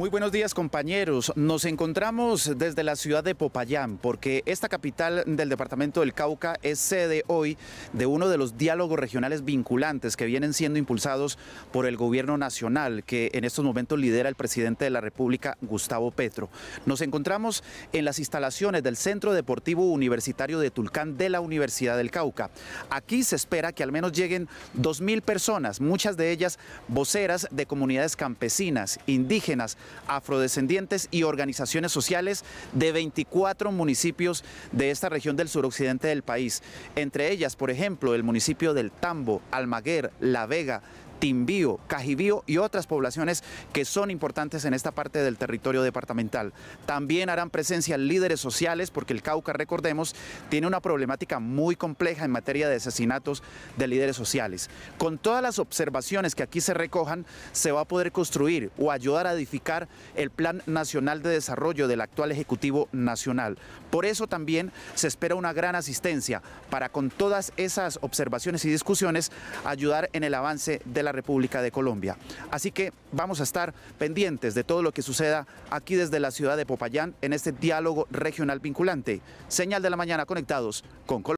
Muy buenos días compañeros, nos encontramos desde la ciudad de Popayán porque esta capital del departamento del Cauca es sede hoy de uno de los diálogos regionales vinculantes que vienen siendo impulsados por el gobierno nacional que en estos momentos lidera el presidente de la República, Gustavo Petro. Nos encontramos en las instalaciones del Centro Deportivo Universitario de Tulcán de la Universidad del Cauca. Aquí se espera que al menos lleguen 2.000 personas, muchas de ellas voceras de comunidades campesinas, indígenas, afrodescendientes y organizaciones sociales de 24 municipios de esta región del suroccidente del país. Entre ellas, por ejemplo, el municipio del Tambo, Almaguer, La Vega, Timbío, Cajibío y otras poblaciones que son importantes en esta parte del territorio departamental. También harán presencia líderes sociales porque el Cauca, recordemos, tiene una problemática muy compleja en materia de asesinatos de líderes sociales. Con todas las observaciones que aquí se recojan, se va a poder construir o ayudar a edificar el Plan Nacional de Desarrollo del actual Ejecutivo Nacional. Por eso también se espera una gran asistencia para con todas esas observaciones y discusiones ayudar en el avance de la República de Colombia. Así que vamos a estar pendientes de todo lo que suceda aquí desde la ciudad de Popayán en este diálogo regional vinculante. Señal de la mañana conectados con Colombia.